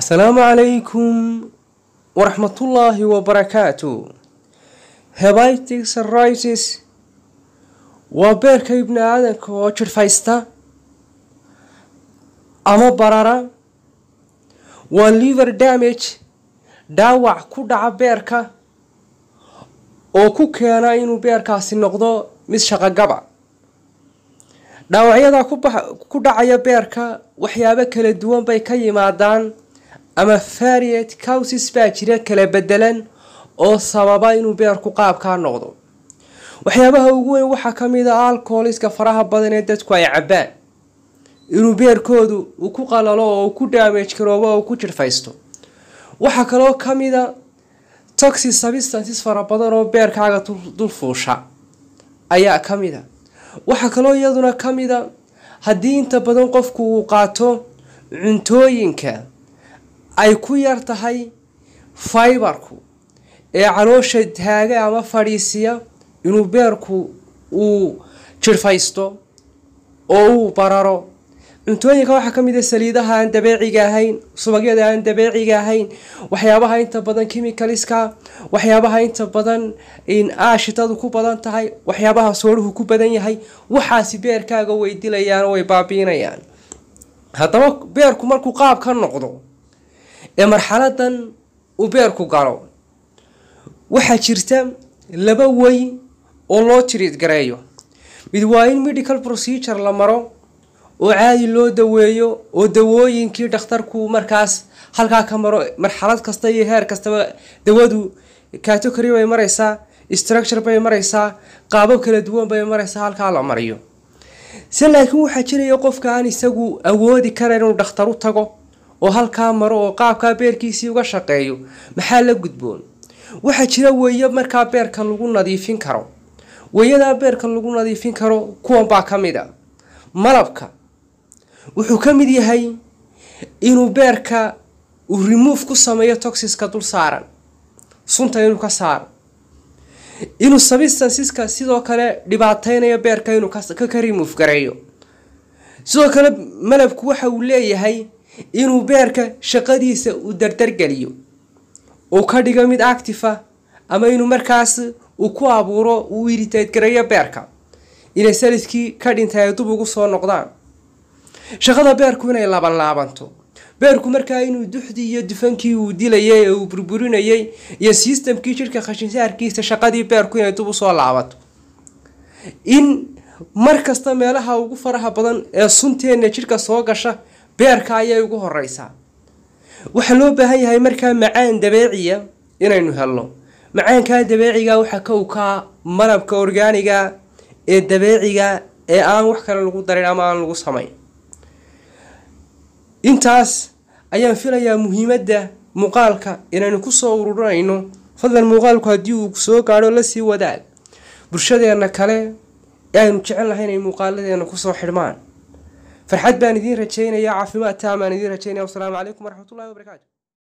asalaamu calaykum waraxmatullaahi wabarakaatu hebitic saritis waa beerka ibni aadamka oo jirfaysta ama barara waa liver damage dhaawac ku dhaca beerka oo ku keena inuu beerkaasi noqdo mid shaqogaba dhaawacyada ku dhacaya beerka waxyaabo kala duwan bay ka yimaadaan ama variet causis baa jira kala bedelan oo sababa inuu beerku qaabkaa noqdo waxyaabaha ugu weyn waxaa ka mid a ah alcoholiska faraha badan ee dadku ay cabbaan inuu beerkoodu uu ku qalalo oo uu ku daamage garoobo oo ku jirfaysto waxaa kaloo ka mid a ah toxi substances fara badan oo beerkaaga dul fuusha ayaa ka mid a ah. waxaa kaloo iyaduna ka mid a haddii inta badan qofku uu qaato cuntooyinka ay ku yar tahay faybarku ee caloosha taaga ama fadhiisiya inuu beerku uu jirfaysto oo uu bararo cuntooyinka waxaa ka mid a ah saliidaha aan dabeeciga ahayn subagyada aan dabeeciga ahayn waxyaabaha inta badan chemicalska waxyaabaha inta badan aashitadu ku badan tahay waxyaabaha soodhuhu ku badan yahay waxaasi beerkaaga way dilayaan oo way baabiinayaan haddaba beerku markuu qaab ka noqdo ee marxaladan uu beerku galo waxaa jirta laba wey oo loo gareeyo mid waa in medical procedure la maro oo caadi loo daweeyo oo dawooyinkii dhakhtarku markaas halkaa ka maro marxalad kasta iyo heer kastaba dawadu category bay maraysaa structure bay maraysaa qaabab kala duwan bay maraysaa halkaa la mariyo se laakiin waxaa jiraya qofka aan isagu awoodi karayn inuu dhakhtar u tago oo halkaa maro oo qaabkaa beerkiisii uga shaqeeyo maxaa la gudboon waxaa jira weeye markaa beerka lagu nadiifin karo weeyadaa beerka lagu nadiifin karo kuwanbaa ka mid a malabka wuxuu ka mid yahay inuu beerka uu remoove ku sameeyo toxiska dul saaran sunta inuu ka saaro inuu substanceska sidoo kale dhibaateynayo beerka inuu ka remove gareeyo sidoo kale malabku waxa uu leeyahay inuu beerka shaqadiisa u dardargeliyo uu ka dhigo mid actifa ama inuu markaas uu ku abuuro uu iritaydgareeyo beerka inay salidkii ka dhintay ay dub ugu soo noqdaan shaqada beerku inay laabanlaabanto beerku markaa inuu duxdii iyo dufankii uu dilayay ee uu burburinayay iyo sistemkii jirka khashinsaarkiisa shaqadii beerku inay dub usoo laabato in mar kasta meelaha ugu faraha badan ee sunteenna jirka soo gasha beerka ayay ugu horeysaa waxaa loo baahan yahay markaa macaan dabeeciya inaynu helno macaankaa dabeeciga waxaa ka ukaa malabka orgaaniga ee dabeeciga ee aan wax kale lagu darin ama aan lagu samayn intaas ayaan filayaa muhiimadda muuqaalka inaynu kusoo ururinayno fadlan muuqaalku haddii uu soo gaadho lasii wadaag bulshadeena kale ee aynu jecel lahay inay muuqaaladeena kusoo xidhmaan farxad baan idiin rajaynayaa caafimaad taamaan idiin rajaynaya wasalaamu calaykum waraxmatullahi wabarakaatu